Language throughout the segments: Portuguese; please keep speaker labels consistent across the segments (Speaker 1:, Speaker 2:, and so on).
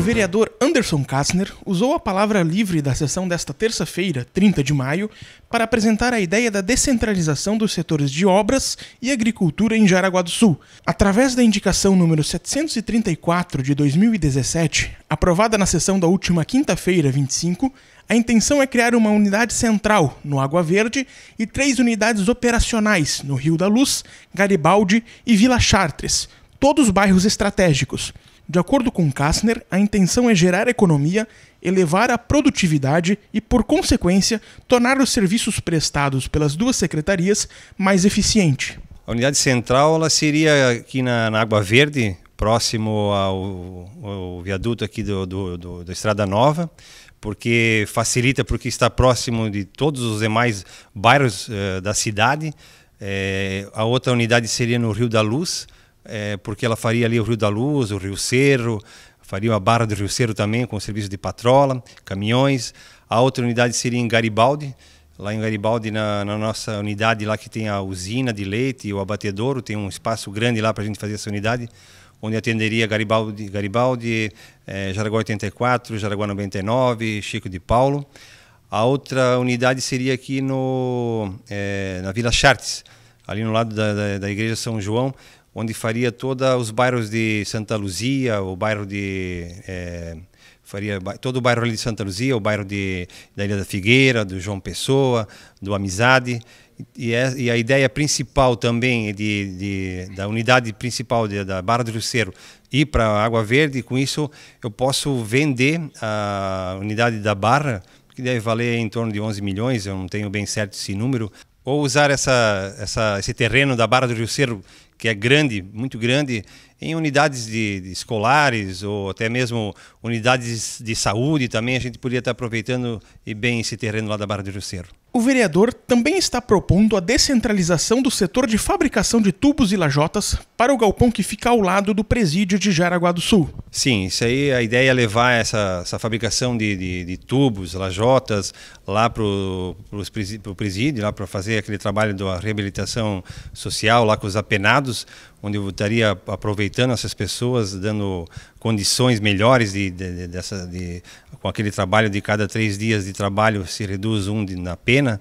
Speaker 1: O vereador Anderson Kastner usou a palavra livre da sessão desta terça-feira, 30 de maio, para apresentar a ideia da descentralização dos setores de obras e agricultura em Jaraguá do Sul. Através da indicação número 734 de 2017, aprovada na sessão da última quinta-feira, 25, a intenção é criar uma unidade central no Água Verde e três unidades operacionais no Rio da Luz, Garibaldi e Vila Chartres, todos bairros estratégicos. De acordo com Kastner, a intenção é gerar economia, elevar a produtividade e, por consequência, tornar os serviços prestados pelas duas secretarias mais
Speaker 2: eficientes. A unidade central ela seria aqui na, na Água Verde, próximo ao, ao viaduto aqui do, do, do, da Estrada Nova, porque facilita porque está próximo de todos os demais bairros uh, da cidade. É, a outra unidade seria no Rio da Luz, é, porque ela faria ali o Rio da Luz, o Rio Cerro, faria a Barra do Rio Cerro também, com serviço de patrola, caminhões. A outra unidade seria em Garibaldi, lá em Garibaldi, na, na, nossa unidade lá que tem a usina de leite e o abatedouro, tem um espaço grande lá para a gente fazer essa unidade, onde atenderia Garibaldi, Garibaldi eh, Jaraguá 84, Jaraguá 99, Chico de Paulo. A outra unidade seria aqui no, eh, na Vila Chartes, ali no lado da, da, da Igreja São João, onde faria todos os bairros de Santa Luzia, o bairro de. É, faria todo o bairro ali de Santa Luzia, o bairro de, da Ilha da Figueira, do João Pessoa, do Amizade. E, é, e a ideia principal também de, de da unidade principal de, da Barra do Lucero ir para Água Verde, com isso eu posso vender a unidade da Barra, que deve valer em torno de 11 milhões, eu não tenho bem certo esse número, ou usar essa, essa, esse terreno da Barra do Rio Cerro, que é grande, muito grande, em unidades de, de escolares ou até mesmo unidades de saúde também, a gente poderia estar aproveitando e bem esse terreno lá da Barra do Jusseiro.
Speaker 1: O vereador também está propondo a descentralização do setor de fabricação de tubos e lajotas para o galpão que fica ao lado do presídio de Jaraguá do Sul.
Speaker 2: Sim, isso aí, a ideia é levar essa, essa fabricação de, de, de tubos, lajotas, lá para o presídio, presídio, lá para fazer aquele trabalho da reabilitação social, lá com os apenados, onde eu estaria aproveitando essas pessoas, dando condições melhores de, de, de, dessa, de, com aquele trabalho de cada três dias de trabalho se reduz um de, na pena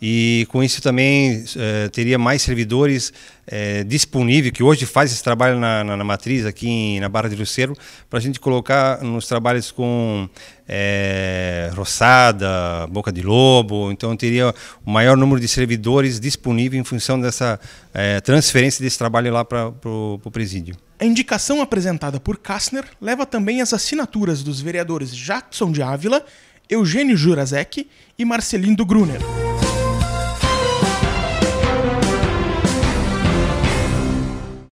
Speaker 2: e com isso também eh, teria mais servidores eh, disponíveis, que hoje faz esse trabalho na, na, na matriz aqui em, na Barra de Lucero, para a gente colocar nos trabalhos com eh, roçada, boca de lobo, então teria o maior número de servidores disponíveis em função dessa eh, transferência desse trabalho lá para o presídio.
Speaker 1: A indicação apresentada por Kastner leva também as assinaturas dos vereadores Jackson de Ávila, Eugênio Jurasek e Marcelino Gruner.